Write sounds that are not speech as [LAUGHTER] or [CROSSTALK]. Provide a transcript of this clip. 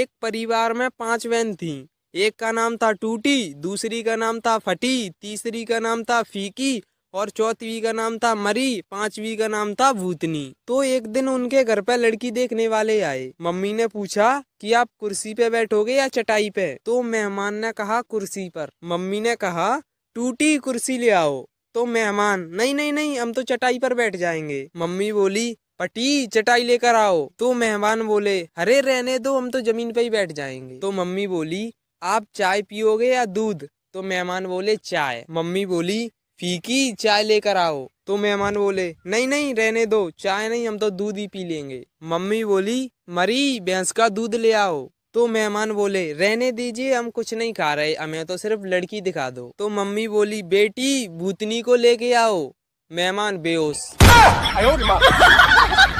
एक परिवार में पांच बहन थी एक का नाम था टूटी दूसरी का नाम था फटी तीसरी का नाम था फीकी और चौथवी का नाम था मरी पांचवी का नाम था भूतनी तो एक दिन उनके घर पर लड़की देखने वाले आए मम्मी ने पूछा कि आप कुर्सी पे बैठोगे या चटाई पे तो मेहमान ने कहा कुर्सी पर मम्मी ने कहा टूटी कुर्सी ले आओ तो मेहमान नहीं नहीं नहीं हम तो चटाई पर बैठ जाएंगे मम्मी बोली पटी चटाई लेकर आओ तो मेहमान बोले अरे रहने दो हम तो जमीन पे ही बैठ जाएंगे तो मम्मी बोली आप चाय पियोगे या दूध तो मेहमान बोले चाय मम्मी बोली फीकी चाय लेकर आओ तो मेहमान बोले नहीं नहीं रहने दो चाय नहीं हम तो दूध ही पी लेंगे मम्मी बोली मरी भैंस का दूध ले आओ तो मेहमान बोले रहने दीजिए हम कुछ नहीं खा रहे हमें तो सिर्फ लड़की दिखा दो तो मम्मी बोली बेटी भूतनी को लेके आओ मेहमान बेहोश [LAUGHS]